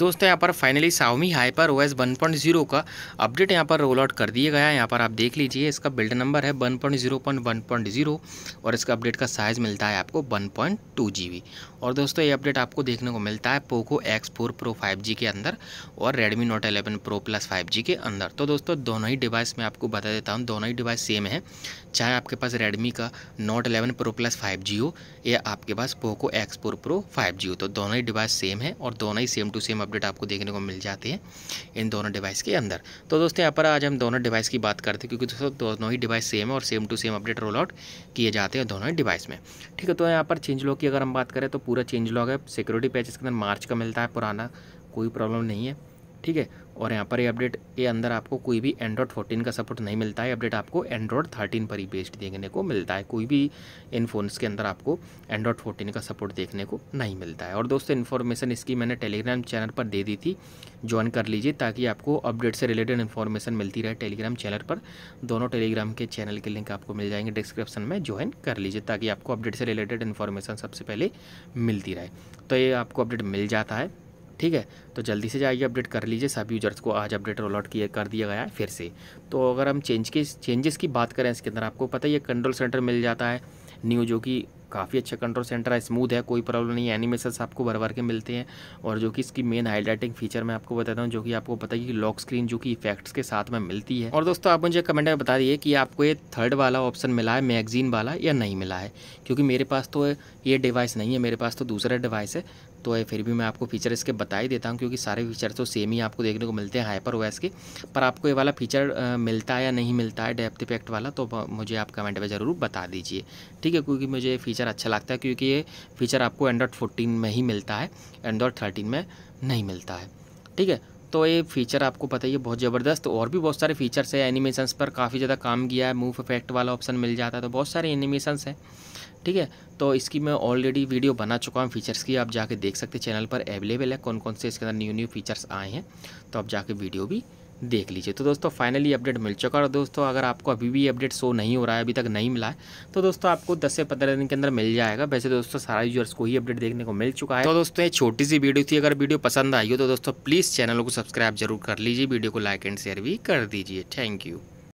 दोस्तों यहाँ पर finally Xiaomi hyper O S one point zero का अपडेट यहाँ पर रोल आउट कर दिया गया है यहाँ पर आप देख लीजिए इसका बिल्ड नंबर है one point zero point one point zero और इसका अपडेट का साइज़ मिलता है आपको one point two G B और दोस्तों ये अपडेट आपको देखने को मिलता है Poco X four pro five G के अंदर और Redmi note eleven pro plus five G के अंदर तो दोस्तों दोनों ही डिवाइस मैं आपको बता देता हूँ दोनों ही डिवाइस सेम है चाहे आपके पास रेडमी का note eleven pro plus five G हो या आपके पास Poco X four pro five G हो तो दोनों ही डिवाइस सेम है और दोनों ही सेम टू सेम अपडेट आपको देखने को मिल जाती है इन दोनों डिवाइस के अंदर तो दोस्तों यहाँ पर आज हम दोनों डिवाइस की बात करते हैं क्योंकि दोस्तों दोनों ही डिवाइस सेम है और same to same update roll out किए जाते हैं दोनों ही डिवाइस में ठीक है तो यहाँ पर चेंज लॉग की अगर हम बात करें तो पूरा चेंज लॉग है सिक्योरिटी पैचेस के अंदर मार्च का मिलता है पुराना कोई प्रॉब्लम नहीं है ठीक है और यहाँ पर ये अपडेट के अंदर आपको कोई भी एंड्रॉयड 14 का सपोर्ट नहीं मिलता है अपडेट आपको एंड्रॉयड 13 पर ही बेस्ड देखने को मिलता है कोई भी इन फ़ोन्स के अंदर आपको एंड्रॉयड 14 का सपोर्ट देखने को नहीं मिलता है और दोस्तों इन्फॉर्मेशन इसकी मैंने टेलीग्राम चैनल पर दे दी थी ज्वाइन कर लीजिए ताकि आपको अपडेट से रिलेटेड इन्फॉर्मेशन मिलती रहे टेलीग्राम चैनल पर दोनों टेलीग्राम के चैनल के लिंक आपको मिल जाएंगे डिस्क्रिप्शन में ज्वाइन कर लीजिए ताकि आपको अपडेट से रिलेटेड इन्फॉर्मेशन सबसे पहले मिलती रहे तो ये आपको अपडेट मिल जाता है ठीक है तो जल्दी से जाइए अपडेट कर लीजिए सब यूजर्स को आज अपडेट रोल आउट किया कर दिया गया है फिर से तो अगर हम चेंज के चेंजेस की बात करें इसके अंदर आपको पता है ये कंट्रोल सेंटर मिल जाता है न्यू जो कि काफ़ी अच्छा कंट्रोल सेंटर है स्मूथ है कोई प्रॉब्लम नहीं है एनिमेशन आपको भर भर के मिलते हैं और जो कि इसकी मेन हाईलाइटिंग फीचर मैं आपको बताता हूँ जो कि आपको पता है कि लॉक स्क्रीन जो कि इफेक्ट्स के साथ में मिलती है और दोस्तों आप मुझे कमेंट में बता दिए कि आपको ये थर्ड वाला ऑप्शन मिला है मैगजीन वाला या नहीं मिला है क्योंकि मेरे पास तो ये डिवाइस नहीं है मेरे पास तो दूसरा डिवाइस है तो ये फिर भी मैं आपको फीचर इसके बता ही देता हूँ क्योंकि सारे फीचर तो सेम ही आपको देखने को मिलते हैं हाइपर ओएस के पर आपको ये वाला फीचर मिलता है या नहीं मिलता है डेप्थ इफेक्ट वाला तो मुझे आप कमेंट में ज़रूर बता दीजिए ठीक है क्योंकि मुझे फीचर फीचर अच्छा लगता है क्योंकि ये फीचर आपको एंड्रॉयड फोर्टीन में ही मिलता है एंड्रॉयड थर्टीन में नहीं मिलता है ठीक है तो ये फीचर आपको पता ही है बहुत ज़बरदस्त और भी बहुत सारे फीचर्स हैं एनिमेशंस पर काफ़ी ज़्यादा काम किया है मूव इफेक्ट वाला ऑप्शन मिल जाता है तो बहुत सारे एनिमेशंस हैं ठीक है तो इसकी मैं ऑलरेडी वीडियो बना चुका हूँ फीचर्स की आप जाके देख सकते चैनल पर अवेलेबल है कौन कौन से इसके अंदर न्यू न्यू फीचर्स आए हैं तो आप जाके वीडियो भी देख लीजिए तो दोस्तों फाइनली अपडेट मिल चुका है और दोस्तों अगर आपको अभी भी अपडेट शो नहीं हो रहा है अभी तक नहीं मिला है तो दोस्तों आपको 10 से 15 दिन के अंदर मिल जाएगा वैसे दोस्तों सारा यूजर्स को ही अपडेट देखने को मिल चुका है तो दोस्तों ये छोटी सी वीडियो थी अगर वीडियो पसंद आई हो तो दोस्तों प्लीज़ चैनल को सब्सक्राइब जरूर कर लीजिए वीडियो को लाइक एंड शेयर भी कर दीजिए थैंक यू